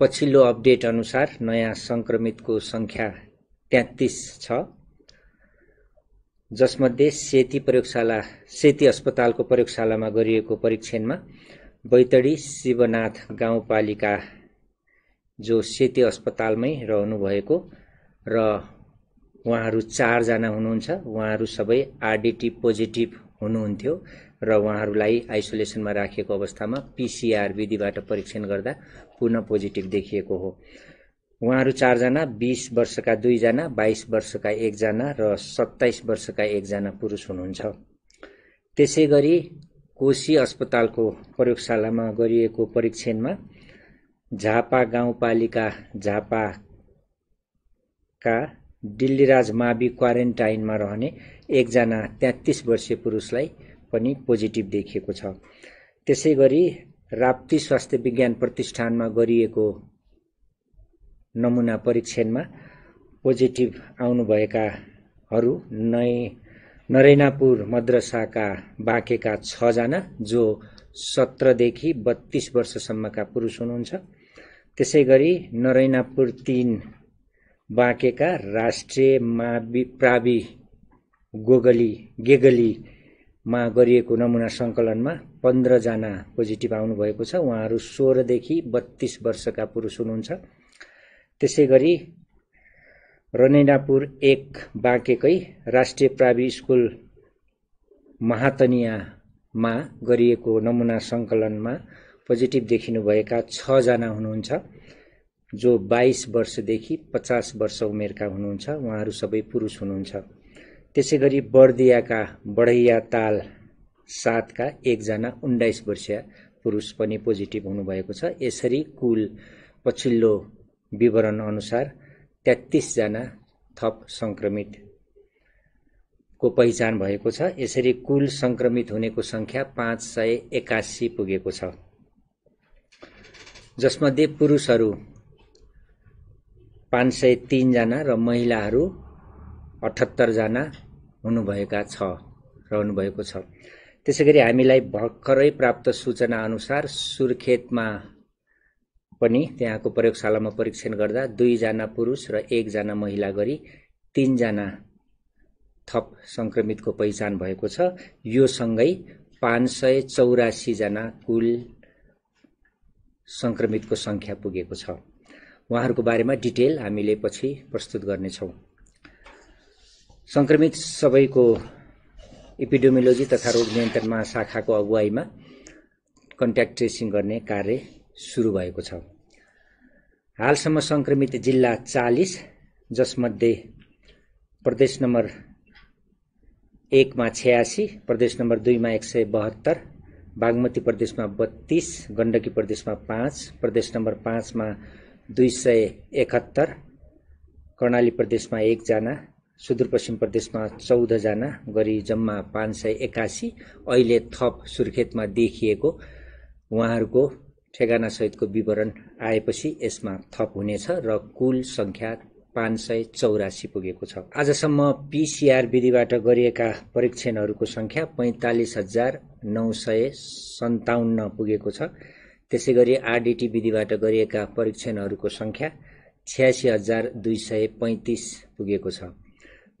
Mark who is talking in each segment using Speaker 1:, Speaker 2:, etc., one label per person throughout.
Speaker 1: पछिल्लो अपडेट अनुसार नयाँ संक्रमितको संख्या तेत्तिस छ जसमध्ये सेती प्रयोगशाला सेती अस्पतालको प्रयोगशालामा गरिएको परीक्षणमा बैतडी शिवनाथ गाउँपालिका जो सेती अस्पतालमै रहनुभएको र उहाँहरू चारजना हुनुहुन्छ उहाँहरू सबै आरडिटी पोजिटिभ हुनुहुन्थ्यो र उहाँहरूलाई आइसोलेसनमा राखिएको अवस्थामा पिसिआर विधिबाट परीक्षण गर्दा पुनः पोजिटिभ देखिएको हो उहाँहरू चारजना बिस वर्षका दुईजना बाइस वर्षका एकजना र सत्ताइस वर्षका एकजना पुरुष हुनुहुन्छ त्यसै गरी कोशी अस्पतालको प्रयोगशालामा गरिएको परीक्षणमा झापा गाउँपालिका झापाका दिल्लीराज मावि क्वारेन्टाइनमा रहने एकजना तेत्तिस वर्षीय पुरुषलाई पनि पोजिटिभ देखिएको छ त्यसै गरी राप्ती स्वास्थ्य विज्ञान प्रतिष्ठानमा गरिएको नमुना परीक्षणमा पोजिटिभ आउनुभएकाहरू नै नरेनापुर मद्रसाका बाँकेका छजना जो सत्रदेखि बत्तिस वर्षसम्मका पुरुष हुनुहुन्छ त्यसै गरी नरेनापुर तिन बाँकेका राष्ट्रिय मावि प्रावि गोगली गेगली मा गरिएको नमुना सङ्कलनमा पन्ध्रजना पोजिटिभ आउनुभएको छ उहाँहरू सोह्रदेखि बत्तिस वर्षका पुरुष हुनुहुन्छ त्यसै गरी रनैनापुर एक बाँकेकै राष्ट्रिय प्रावि स्कुल महातनियामा गरिएको नमुना सङ्कलनमा पोजिटिभ देखिनुभएका छजना हुनुहुन्छ जो बाइस वर्षदेखि पचास वर्ष उमेरका हुनुहुन्छ उहाँहरू सबै पुरुष हुनुहुन्छ त्यसै गरी बर्दियाका बढैया ताल सातका एकजना उन्नाइस वर्षीय पुरुष पनि पोजिटिभ हुनुभएको छ यसरी कुल पछिल्लो विवरण अनुसार तेत्तिसजना थप को पहिचान भएको छ यसरी कुल सङ्क्रमित हुनेको सङ्ख्या पाँच सय एक्कासी पुगेको छ जसमध्ये पुरुषहरू पाँच सय तिनजना र महिलाहरू अठहत्तरजना हुनुभएका छ रहनुभएको छ त्यसै गरी हामीलाई भर्खरै प्राप्त सूचना अनुसार सुर्खेतमा पनि त्यहाँको प्रयोगशालामा परीक्षण गर्दा दुईजना पुरुष र एकजना महिला गरी तिनजना थप सङ्क्रमितको पहिचान भएको छ यो सँगै पाँच सय चौरासीजना कुल सङ्क्रमितको सङ्ख्या पुगेको छ उहाँहरूको बारेमा डिटेल हामीले पछि प्रस्तुत गर्नेछौँ संक्रमित सबैको एपिडेमियोलोजी तथा रोग नियन्त्रण महाशाखाको अगुवाईमा कन्ट्याक्ट ट्रेसिङ गर्ने कार्य सुरु भएको छ हालसम्म संक्रमित जिल्ला चालिस जसमध्ये प्रदेश नम्बर एकमा छयासी प्रदेश नम्बर दुईमा एक सय बहत्तर बागमती प्रदेशमा बत्तिस गण्डकी प्रदेशमा पाँच प्रदेश नम्बर पाँचमा दुई सय एकहत्तर कर्णाली प्रदेशमा एकजना सुदूरपश्चिम प्रदेशमा चौधजना गरी जम्मा पाँच सय एकासी अहिले थप सुर्खेतमा देखिएको उहाँहरूको ठेगानासहितको विवरण आएपछि यसमा थप हुनेछ र कुल सङ्ख्या पाँच सय चौरासी पुगेको छ आजसम्म पिसिआर विधिबाट गरिएका परीक्षणहरूको सङ्ख्या पैँतालिस हजार नौ सय सन्ताउन्न पुगेको छ त्यसै गरी आरडिटी विधिबाट गरिएका परीक्षणहरूको सङ्ख्या छ्यासी हजार दुई सय पैँतिस पुगेको छ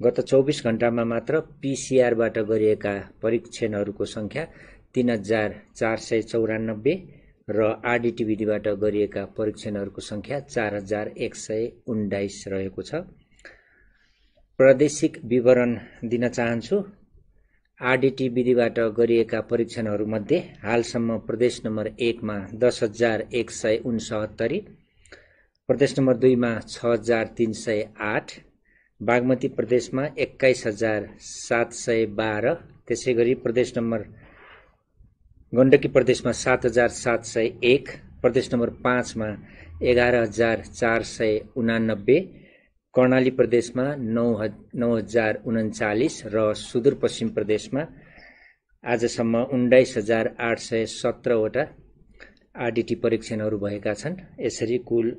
Speaker 1: गत चौबिस घण्टामा मात्र पिसिआरबाट गरिएका परीक्षणहरूको सङ्ख्या तिन हजार चार सय चौरानब्बे र आरडिटी विधिबाट गरिएका परीक्षणहरूको सङ्ख्या चार हजार एक सय उन्नाइस रहेको छ प्रादेशिक विवरण दिन चाहन्छु आरडिटी विधिबाट गरिएका परीक्षणहरूमध्ये हालसम्म प्रदेश नम्बर एकमा दस हजार एक सय उन्सहत्तरी प्रदेश नम्बर दुईमा छ हजार तिन सय आठ बागमती प्रदेशमा एक्काइस हजार सात सय बाह्र त्यसै गरी प्रदेश नम्बर गण्डकी प्रदेशमा सात हजार सात सय एक प्रदेश नम्बर पाँचमा एघार हजार चार सय उनानब्बे कर्णाली प्रदेशमा नौ ह नौ हजार उन्चालिस र सुदूरपश्चिम प्रदेशमा आजसम्म उन्नाइस हजार आठ सय सत्रवटा आरडिटी परीक्षणहरू भएका छन् यसरी कुल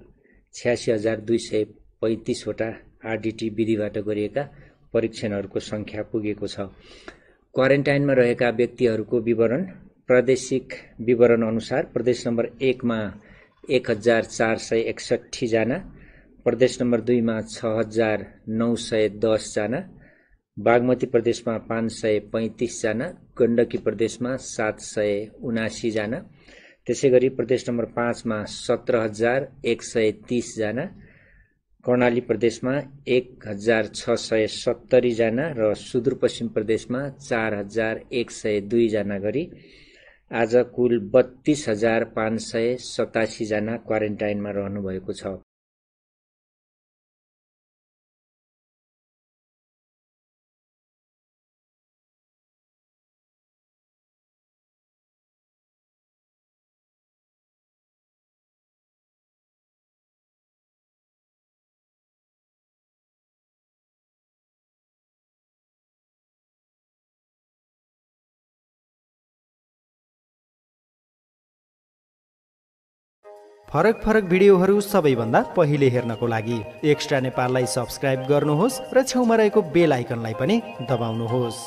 Speaker 1: छ्यासी हजार दुई सय पैँतिसवटा आरडिटी विधिबाट गरिएका परीक्षणहरूको सङ्ख्या पुगेको छ क्वारेन्टाइनमा रहेका व्यक्तिहरूको विवरण प्रादेशिक विवरण अनुसार प्रदेश नम्बर एकमा एक हजार चार सय एकसट्ठीजना प्रदेश नम्बर दुईमा छ हजार नौ सय दसजना बागमती प्रदेशमा पाँच सय पैँतिसजना गण्डकी प्रदेशमा सात सय उनासीजना त्यसै गरी प्रदेश नम्बर पाँचमा सत्र हजार एक सय तिसजना कर्णाली प्रदेशमा एक हजार छ सय सत्तरीजना र सुदूरपश्चिम प्रदेशमा चार हजार एक सय दुईजना गरी आज कुल बत्तिस हजार पाँच सय सतासीजना क्वारेन्टाइनमा रहनुभएको छ फरक फरक भिडियोहरू सबैभन्दा पहिले हेर्नको लागि एक्स्ट्रा नेपाललाई सब्सक्राइब गर्नुहोस् र छेउमा रहेको बेल आइकनलाई पनि दबाउनुहोस्